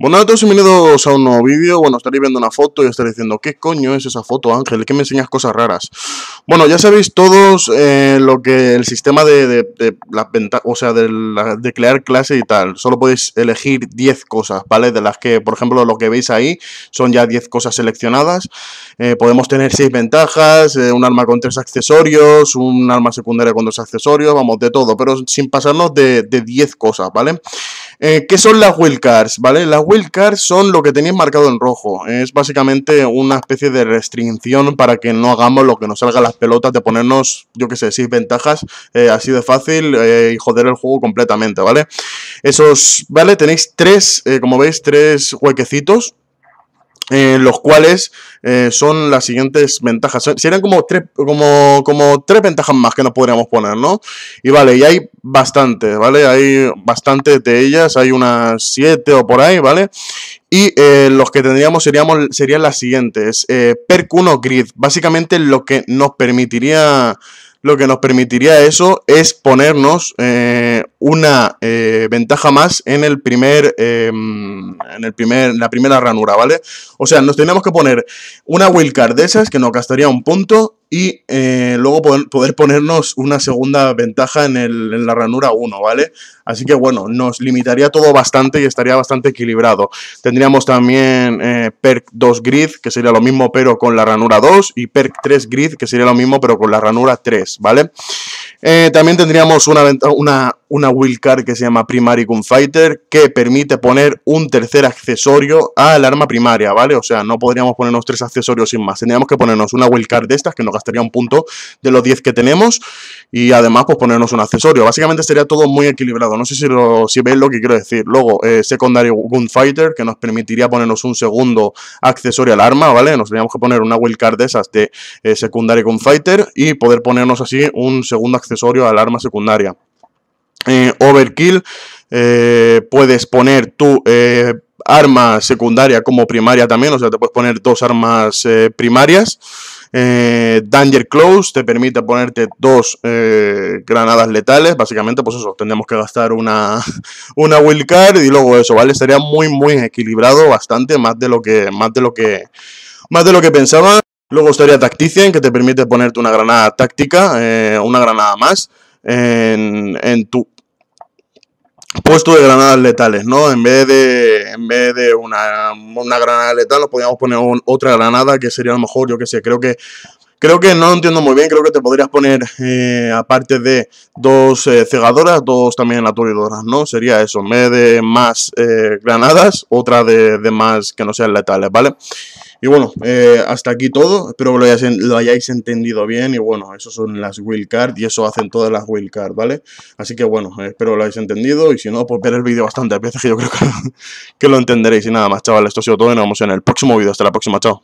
Bueno, a todos bienvenidos a un nuevo vídeo. Bueno, estaréis viendo una foto y estaréis diciendo, ¿qué coño es esa foto, Ángel? ¿Qué me enseñas cosas raras? Bueno, ya sabéis todos eh, lo que el sistema de, las ventajas, o sea, de, crear clase y tal. Solo podéis elegir 10 cosas, ¿vale? De las que, por ejemplo, lo que veis ahí son ya 10 cosas seleccionadas. Eh, podemos tener 6 ventajas, eh, un arma con 3 accesorios, un arma secundaria con 2 accesorios, vamos, de todo, pero sin pasarnos de 10 cosas, ¿vale? Eh, ¿Qué son las wildcards? ¿Vale? Las wildcards son lo que tenéis marcado en rojo. Es básicamente una especie de restricción para que no hagamos lo que nos salga las pelotas de ponernos, yo qué sé, seis ventajas eh, así de fácil eh, y joder el juego completamente, ¿vale? Esos, ¿vale? Tenéis tres, como veis, tres huequecitos eh, los cuales eh, son las siguientes ventajas. Serían como tres, como, como tres ventajas más que nos podríamos poner, ¿no? Y vale, y hay bastantes, ¿vale? Hay bastantes de ellas, hay unas siete o por ahí, ¿vale? Y eh, los que tendríamos seríamos, serían las siguientes. Perk 1 Grid, básicamente lo que nos permitiría lo que nos permitiría eso es ponernos eh, una eh, ventaja más en el primer, eh, en el primer, la primera ranura, ¿vale? O sea, nos tenemos que poner una wildcard de esas que nos gastaría un punto y eh, luego poder, ponernos una segunda ventaja en, la ranura 1, ¿vale? Así que bueno, nos limitaría todo bastante y estaría bastante equilibrado. Tendríamos también eh, perk 2 grid, que sería lo mismo pero con la ranura 2, y perk 3 grid, que sería lo mismo pero con la ranura 3, ¿vale? Eh, también tendríamos una, una, una Card que se llama Primary Gunfighter, que permite poner un tercer accesorio al arma primaria, ¿vale? O sea, no podríamos ponernos tres accesorios sin más. Tendríamos que ponernos una card de estas, que nos gastaría un punto de los 10 que tenemos, y además, pues ponernos un accesorio. Básicamente sería todo muy equilibrado. No sé si, lo, veis lo que quiero decir. Luego, eh, secondary Secondary Gunfighter, que nos permitiría ponernos un segundo accesorio al arma, ¿vale? Nos tendríamos que poner una Card de esas de secundario eh, Secondary Gunfighter y poder ponernos así un segundo accesorio al arma secundaria. Eh, overkill. Eh, puedes poner tu eh, arma secundaria como primaria también, o sea, te puedes poner dos armas primarias. Danger Close te permite ponerte dos granadas letales, básicamente, pues eso, tendremos que gastar una, una card y luego eso, ¿vale? Estaría muy, muy equilibrado, bastante, más de lo que, más de lo que, más de lo que pensaba. Luego estaría Tactician, que te permite ponerte una granada táctica, una granada más en, tu puesto de granadas letales, ¿no? En vez de, en vez de una, granada letal, nos podríamos poner otra granada que sería a lo mejor, yo qué sé, creo que Creo que no lo entiendo muy bien, creo que te podrías poner, eh, aparte de dos eh, cegadoras, dos también aturdidoras, ¿no? Sería eso, me de más eh, granadas, otra de, más que no sean letales, ¿vale? Y bueno, hasta aquí todo, espero que lo, hayáis entendido bien y bueno, eso son las wildcards y eso hacen todas las wildcards, ¿vale? Así que bueno, espero que lo hayáis entendido y si no, pues ver el vídeo bastantes veces que yo creo que, que lo entenderéis y nada más, chavales, esto ha sido todo y nos vemos en el próximo vídeo, hasta la próxima, chao.